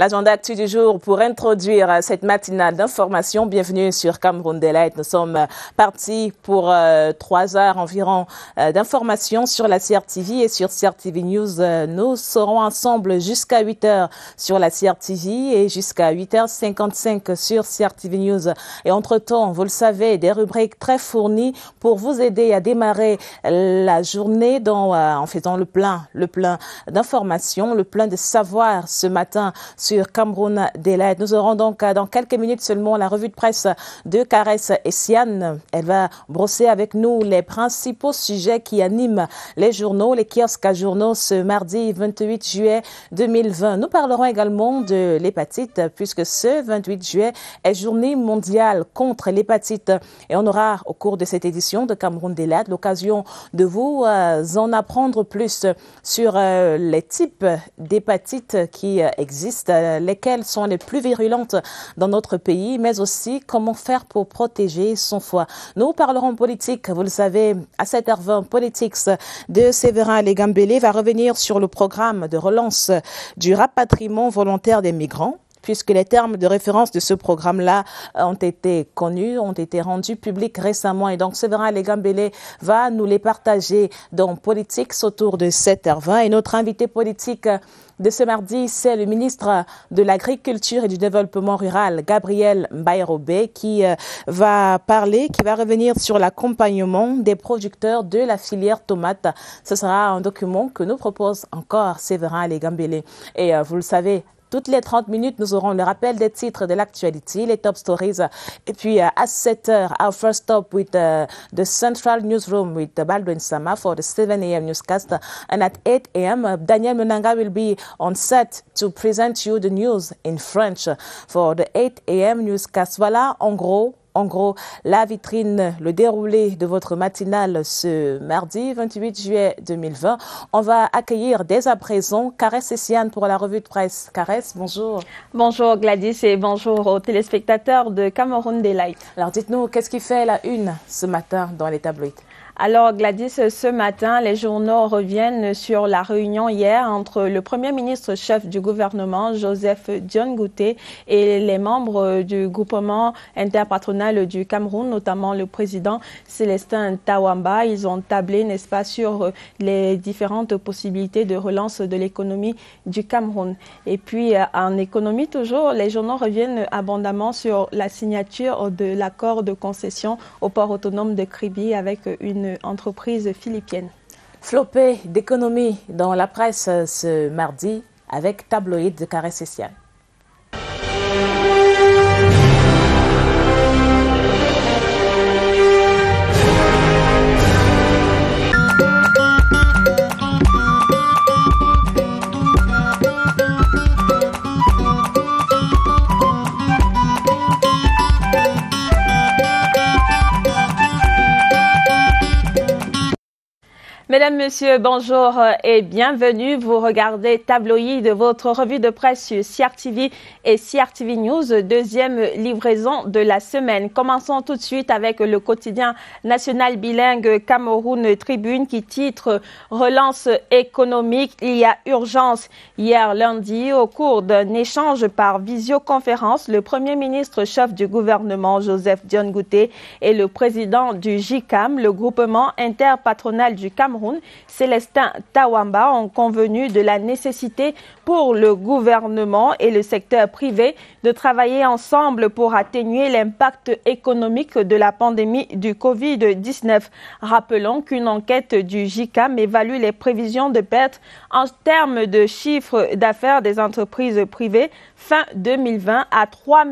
L'agenda actuel du jour pour introduire euh, cette matinale d'information. Bienvenue sur Cameroun Delight. Nous sommes euh, partis pour euh, trois heures environ d'informations sur la CRTV et sur CRTV News. Nous serons ensemble jusqu'à 8 heures sur la CRTV et jusqu'à 8h55 sur CRTV News. Et entre-temps, vous le savez, des rubriques très fournies pour vous aider à démarrer la journée dans, en faisant le plein, le plein d'informations, le plein de savoir ce matin sur Cameroun Delight. Nous aurons donc euh, dans quelques minutes seulement la revue de presse de Caresse et Sian. Elle va brosser avec nous les principaux sujets qui animent les journaux, les kiosques à journaux ce mardi 28 juillet 2020. Nous parlerons également de l'hépatite puisque ce 28 juillet est journée mondiale contre l'hépatite et on aura au cours de cette édition de Cameroun Delight l'occasion de vous euh, en apprendre plus sur euh, les types d'hépatite qui existent euh, lesquelles sont les plus virulentes dans notre pays, mais aussi comment faire pour protéger son foie. Nous parlerons politique, vous le savez, à 7h20, Politics de Séverin Legambélé va revenir sur le programme de relance du rapatriement volontaire des migrants puisque les termes de référence de ce programme-là euh, ont été connus, ont été rendus publics récemment. Et donc, Séverin Legambele va nous les partager dans Politics autour de 7h20. Et notre invité politique de ce mardi, c'est le ministre de l'Agriculture et du Développement Rural, Gabriel Mbairobé, qui euh, va parler, qui va revenir sur l'accompagnement des producteurs de la filière tomate. Ce sera un document que nous propose encore Séverin Legambele. Et euh, vous le savez, toutes les 30 minutes, nous aurons le rappel des titres de l'actualité, les top stories. Et puis, euh, à 7 heures, our first stop with euh, the Central Newsroom with Baldwin Sama for the 7 a.m. newscast. And at 8 a.m., Daniel Menanga will be on set to present you the news in French for the 8 a.m. newscast. Voilà, en gros, en gros, la vitrine, le déroulé de votre matinale ce mardi 28 juillet 2020. On va accueillir dès à présent Caresse et pour la revue de presse. Caresse, bonjour. Bonjour Gladys et bonjour aux téléspectateurs de Cameroun Delight. Alors dites-nous, qu'est-ce qui fait la une ce matin dans les tabloïds alors Gladys, ce matin, les journaux reviennent sur la réunion hier entre le Premier ministre chef du gouvernement, Joseph John et les membres du groupement interpatronal du Cameroun, notamment le président Célestin Tawamba. Ils ont tablé, n'est-ce pas, sur les différentes possibilités de relance de l'économie du Cameroun. Et puis, en économie toujours, les journaux reviennent abondamment sur la signature de l'accord de concession au port autonome de Kribi avec une entreprise philippienne. Flopée d'économie dans la presse ce mardi avec tabloïd de Carré Social. Mesdames, Messieurs, bonjour euh, et bienvenue. Vous regardez Tabloïd, votre revue de presse sur CRTV et CRTV News, deuxième livraison de la semaine. Commençons tout de suite avec le quotidien national bilingue Cameroun Tribune qui titre Relance économique, il y a urgence. Hier lundi, au cours d'un échange par visioconférence, le Premier ministre chef du gouvernement Joseph Dion est et le président du GICAM, le groupement interpatronal du Cameroun, Célestin Tawamba, ont convenu de la nécessité pour le gouvernement et le secteur privé de travailler ensemble pour atténuer l'impact économique de la pandémie du Covid-19. Rappelons qu'une enquête du JICAM évalue les prévisions de perte en termes de chiffre d'affaires des entreprises privées fin 2020 à 3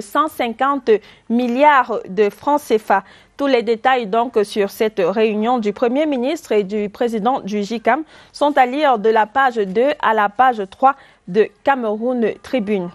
150 milliards de francs CFA. Tous les détails donc sur cette réunion du Premier ministre et du président du JICAM sont à lire de la page 2 à la page 3 de Cameroun Tribune.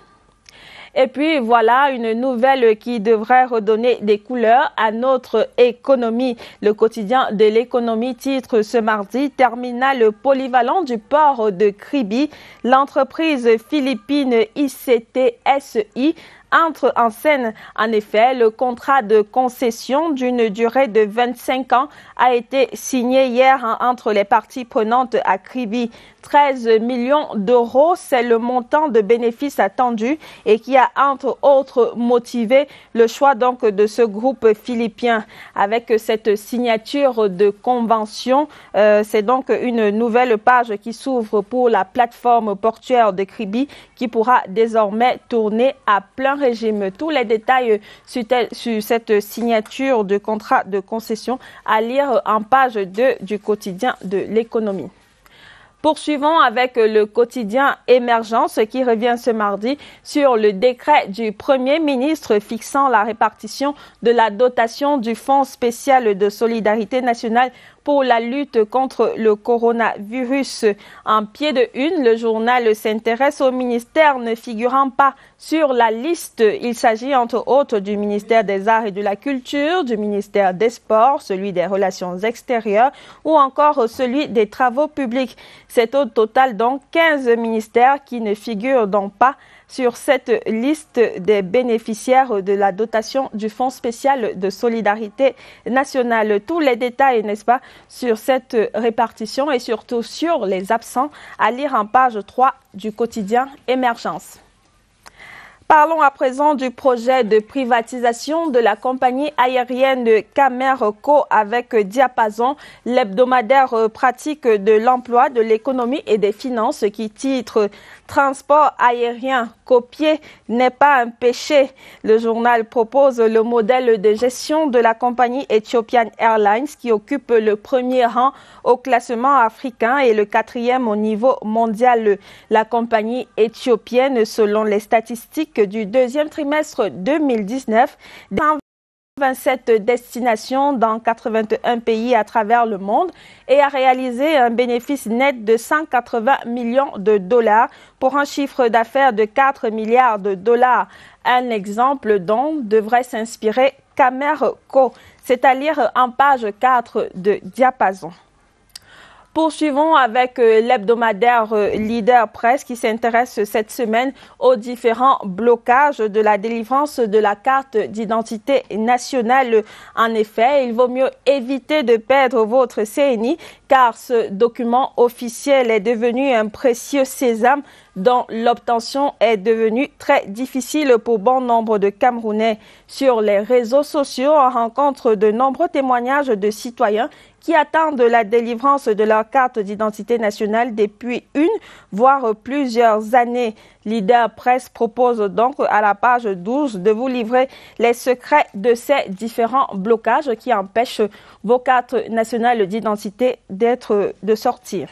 Et puis voilà une nouvelle qui devrait redonner des couleurs à notre économie. Le quotidien de l'économie titre ce mardi Terminal polyvalent du port de Kribi. L'entreprise philippine ICTSI entre en scène. En effet, le contrat de concession d'une durée de 25 ans a été signé hier hein, entre les parties prenantes à Kribi. 13 millions d'euros, c'est le montant de bénéfices attendu et qui a entre autres motivé le choix donc de ce groupe philippien. Avec cette signature de convention, euh, c'est donc une nouvelle page qui s'ouvre pour la plateforme portuaire de Cribi qui pourra désormais tourner à plein régime. Tous les détails sur, cette signature de contrat de concession à lire en page 2 du quotidien de l'économie. Poursuivons avec le quotidien Émergence qui revient ce mardi sur le décret du Premier ministre fixant la répartition de la dotation du Fonds spécial de solidarité nationale pour la lutte contre le coronavirus. En pied de une, le journal s'intéresse aux ministères ne figurant pas sur la liste. Il s'agit entre autres du ministère des Arts et de la Culture, du ministère des Sports, celui des Relations extérieures ou encore celui des Travaux publics. C'est au total donc 15 ministères qui ne figurent donc pas sur cette liste des bénéficiaires de la dotation du Fonds spécial de solidarité nationale. Tous les détails, n'est-ce pas, sur cette répartition et surtout sur les absents à lire en page 3 du quotidien Émergence. Parlons à présent du projet de privatisation de la compagnie aérienne Camerco avec Diapason, l'hebdomadaire pratique de l'emploi, de l'économie et des finances qui titre transport aérien copié n'est pas un péché. Le journal propose le modèle de gestion de la compagnie Ethiopian Airlines qui occupe le premier rang au classement africain et le quatrième au niveau mondial. La compagnie éthiopienne, selon les statistiques du deuxième trimestre 2019, 27 destinations dans 81 pays à travers le monde et a réalisé un bénéfice net de 180 millions de dollars pour un chiffre d'affaires de 4 milliards de dollars. Un exemple dont devrait s'inspirer Camerco, c'est-à-dire en page 4 de Diapason poursuivons avec euh, l'hebdomadaire euh, Leader Presse qui s'intéresse cette semaine aux différents blocages de la délivrance de la carte d'identité nationale. En effet, il vaut mieux éviter de perdre votre CNI car ce document officiel est devenu un précieux sésame dont l'obtention est devenue très difficile pour bon nombre de Camerounais. Sur les réseaux sociaux, on rencontre de nombreux témoignages de citoyens qui attendent la délivrance de leur carte d'identité nationale depuis une, voire plusieurs années. Leader Presse propose donc à la page 12 de vous livrer les secrets de ces différents blocages qui empêchent vos cartes nationales d'identité d'être, de sortir.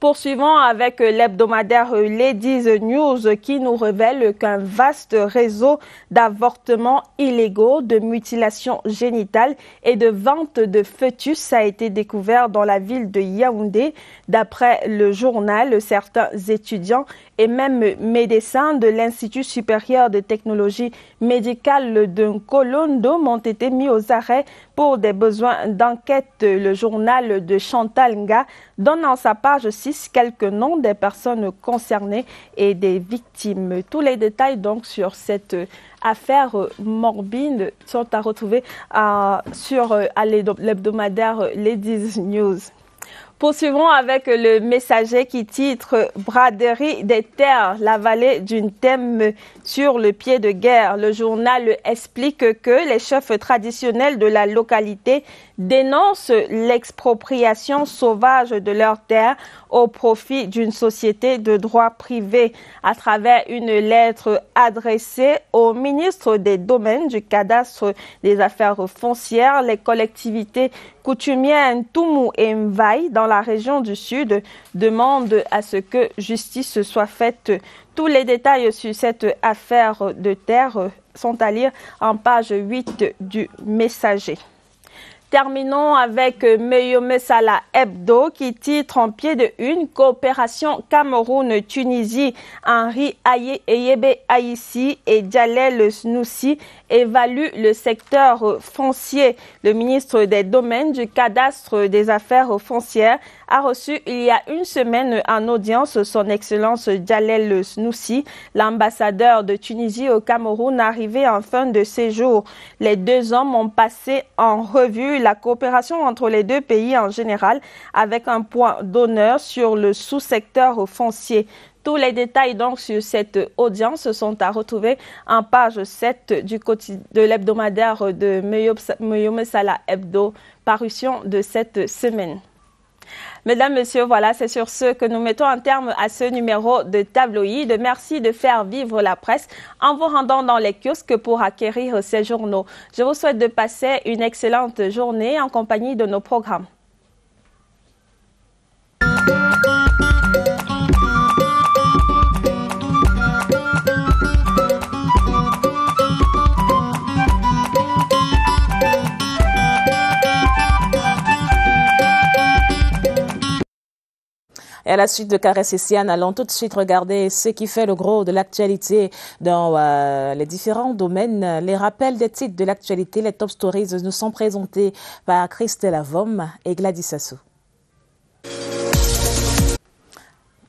Poursuivons avec l'hebdomadaire Ladies News qui nous révèle qu'un vaste réseau d'avortements illégaux, de mutilations génitales et de vente de fœtus a été découvert dans la ville de Yaoundé. D'après le journal, certains étudiants et même médecins de l'Institut supérieur de technologie médicale de Colondo ont été mis aux arrêts pour des besoins d'enquête. Le journal de Chantal Nga donne en sa page 6 quelques noms des personnes concernées et des victimes. Tous les détails donc sur cette affaire morbide sont à retrouver euh, sur euh, l'hebdomadaire Ladies News. Poursuivons avec le messager qui titre Braderie des terres, la vallée d'une thème sur le pied de guerre. Le journal explique que les chefs traditionnels de la localité dénoncent l'expropriation sauvage de leurs terres au profit d'une société de droit privé à travers une lettre adressée au ministre des domaines du cadastre des affaires foncières. Les collectivités coutumières Tumu et Mvaï dans la région du Sud demandent à ce que justice soit faite. Tous les détails sur cette affaire de terre sont à lire en page 8 du Messager. Terminons avec euh, Meyomesala Hebdo qui titre en pied de une coopération Cameroun-Tunisie. Henri Ayebe Aïssi et Djalel Snoussi évalue le secteur foncier. Le ministre des Domaines du Cadastre des Affaires foncières a reçu il y a une semaine en audience son Excellence Djalel Snoussi, l'ambassadeur de Tunisie au Cameroun arrivé en fin de séjour. Les deux hommes ont passé en revue la coopération entre les deux pays en général avec un point d'honneur sur le sous-secteur foncier. Tous les détails donc sur cette audience sont à retrouver en page 7 du de l'hebdomadaire de Meyome Hebdo, parution de cette semaine. Mesdames, Messieurs, voilà, c'est sur ce que nous mettons un terme à ce numéro de tabloïd. Merci de faire vivre la presse en vous rendant dans les kiosques pour acquérir ces journaux. Je vous souhaite de passer une excellente journée en compagnie de nos programmes. Et à la suite de Caresse et allons tout de suite regarder ce qui fait le gros de l'actualité dans euh, les différents domaines. Les rappels des titres de l'actualité, les top stories nous sont présentés par Christelle Avom et Gladys Assou.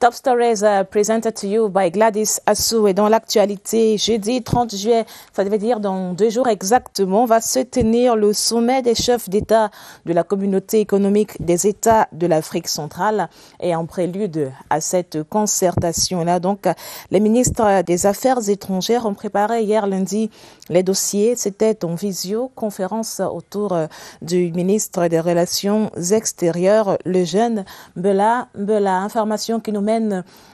Top Stories uh, presented to you by Gladys Assou. Et dans l'actualité, jeudi 30 juillet, ça veut dire dans deux jours exactement, va se tenir le sommet des chefs d'État de la communauté économique des États de l'Afrique centrale. Et en prélude à cette concertation-là, donc, les ministres des Affaires étrangères ont préparé hier lundi les dossiers. C'était en visioconférence autour du ministre des Relations extérieures, le jeune Bela Bela. Information qui nous met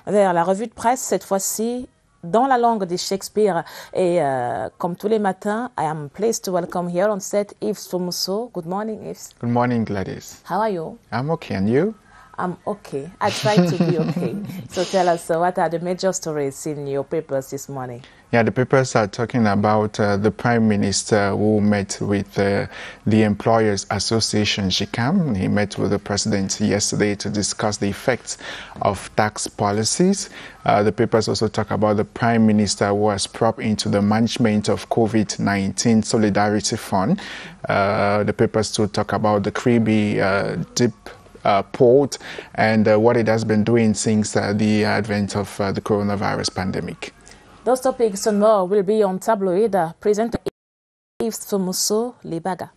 vers la revue de presse, cette fois-ci dans la langue de Shakespeare. Et euh, comme tous les matins, I am pleased to welcome here on set Yves Somuso. Good morning, Yves. Good morning, Gladys. How are you? I'm okay, and you? I'm okay. I try to be okay. so tell us, uh, what are the major stories in your papers this morning? Yeah, the papers are talking about uh, the prime minister who met with uh, the Employers Association, Shikam. He met with the president yesterday to discuss the effects of tax policies. Uh, the papers also talk about the prime minister who has propped into the management of COVID 19 Solidarity Fund. Uh, the papers still talk about the creepy uh, deep uh, port and uh, what it has been doing since uh, the advent of uh, the coronavirus pandemic. Those topics and more will be on Tabloida, uh, presented by Yves Lebaga.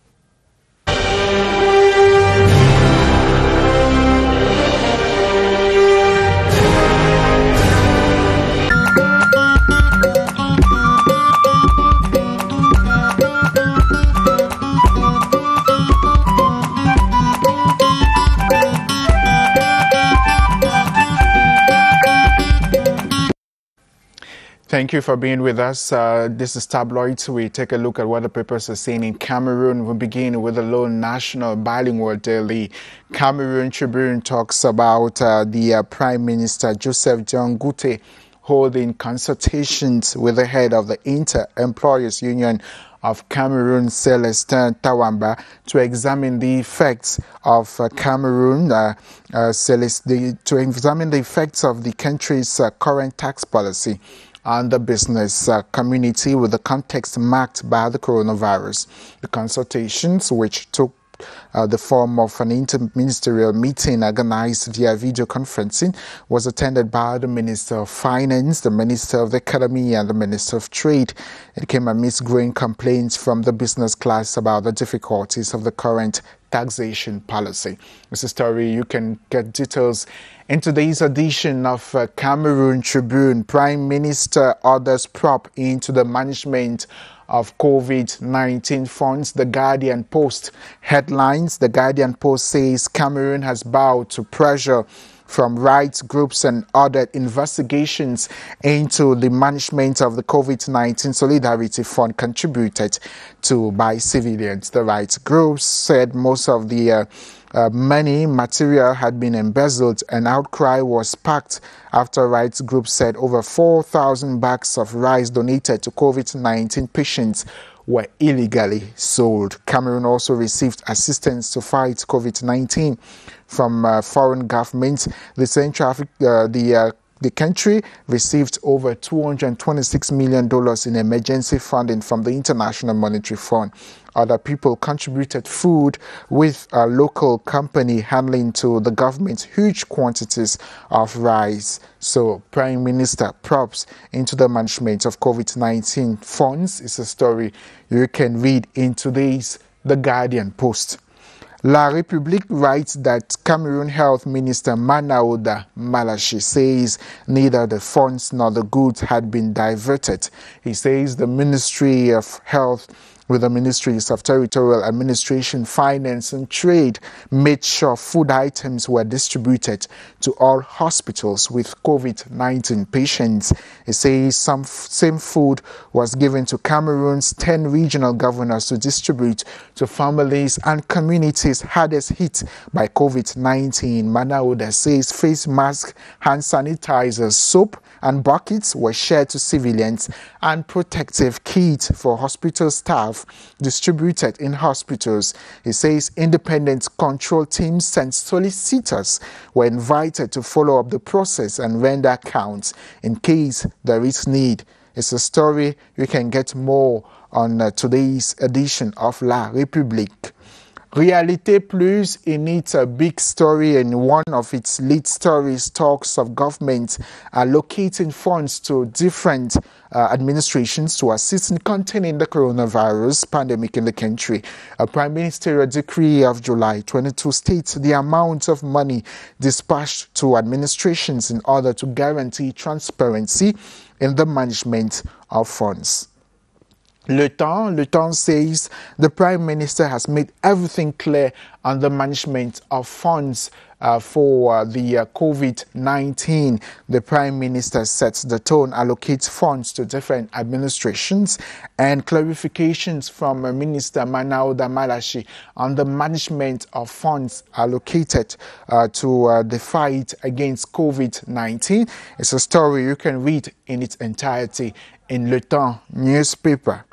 Thank you for being with us. Uh, this is Tabloids. We take a look at what the papers are saying in Cameroon. We begin with the lone national bilingual daily. Cameroon Tribune talks about uh, the uh, Prime Minister Joseph John Gute holding consultations with the head of the Inter Employers Union of Cameroon, Celestin Tawamba, to examine the effects of uh, Cameroon, uh, uh, Celest- the, to examine the effects of the country's uh, current tax policy and the business uh, community with the context marked by the coronavirus. The consultations, which took uh, the form of an interministerial meeting organized via video conferencing was attended by the Minister of Finance, the Minister of the Economy, and the Minister of Trade. It came amidst growing complaints from the business class about the difficulties of the current taxation policy. This story you can get details in today's edition of uh, Cameroon Tribune. Prime Minister orders prop into the management of COVID 19 funds. The Guardian Post headlines The Guardian Post says Cameroon has bowed to pressure from rights groups and other investigations into the management of the COVID 19 Solidarity Fund contributed to by civilians. The rights groups said most of the uh, uh, money material had been embezzled. An outcry was sparked after rights groups said over 4,000 bags of rice donated to COVID 19 patients were illegally sold. Cameroon also received assistance to fight COVID 19 from uh, foreign governments. The Central Africa, uh, the uh, the country received over $226 million in emergency funding from the International Monetary Fund other people contributed food with a local company handling to the government huge quantities of rice. So, Prime Minister props into the management of COVID 19 funds is a story you can read in today's The Guardian Post. La République writes that Cameroon Health Minister Manaoda Malashi says neither the funds nor the goods had been diverted. He says the Ministry of Health with the ministries of territorial administration, finance, and trade made sure food items were distributed to all hospitals with COVID 19 patients. It says some same food was given to Cameroon's 10 regional governors to distribute to families and communities hardest hit by COVID 19. Manauda says face masks, hand sanitizers, soap, and buckets were shared to civilians, and protective kits for hospital staff distributed in hospitals. He says independent control teams and solicitors were invited to follow up the process and render accounts in case there is need. It's a story you can get more on uh, today's edition of La République. Realite Plus, in its big story and one of its lead stories, talks of government allocating funds to different uh, administrations to assist in containing the coronavirus pandemic in the country. A prime ministerial decree of July 22 states the amount of money dispatched to administrations in order to guarantee transparency in the management of funds. Le Temps, Le Temps says the Prime Minister has made everything clear on the management of funds uh, for uh, the uh, COVID 19. The Prime Minister sets the tone, allocates funds to different administrations, and clarifications from uh, Minister Manauda Malashi on the management of funds allocated uh, to uh, the fight against COVID 19. It's a story you can read in its entirety in Le Temps newspaper.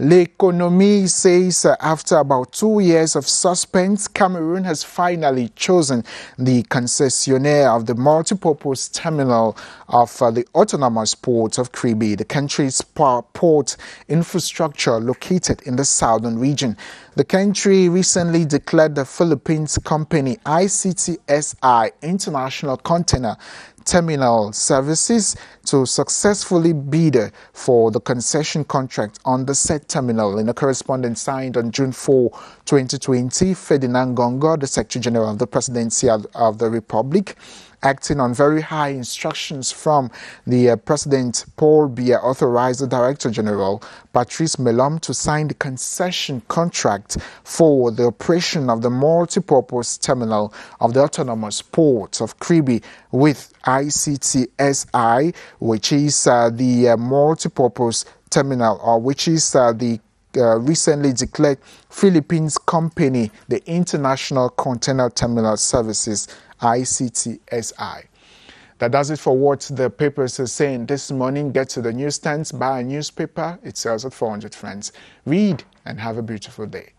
L'Economie says uh, after about two years of suspense, Cameroon has finally chosen the concessionaire of the multipurpose terminal of uh, the autonomous port of Kribi, the country's port infrastructure located in the southern region. The country recently declared the Philippines company ICTSI International Container terminal services to successfully bid for the concession contract on the said terminal. In a correspondence signed on June 4, 2020, Ferdinand Gongo, the Secretary General of the Presidency of the Republic, acting on very high instructions from the uh, President Paul Biya uh, authorized Director General Patrice Melom to sign the concession contract for the operation of the multi-purpose terminal of the autonomous port of Kribi with ICTSI, which is uh, the uh, multi-purpose terminal, or which is uh, the uh, recently declared Philippines company the International Container Terminal Services ICTSI. That does it for what the papers are saying this morning. Get to the newsstands, buy a newspaper. It sells at 400 francs. Read and have a beautiful day.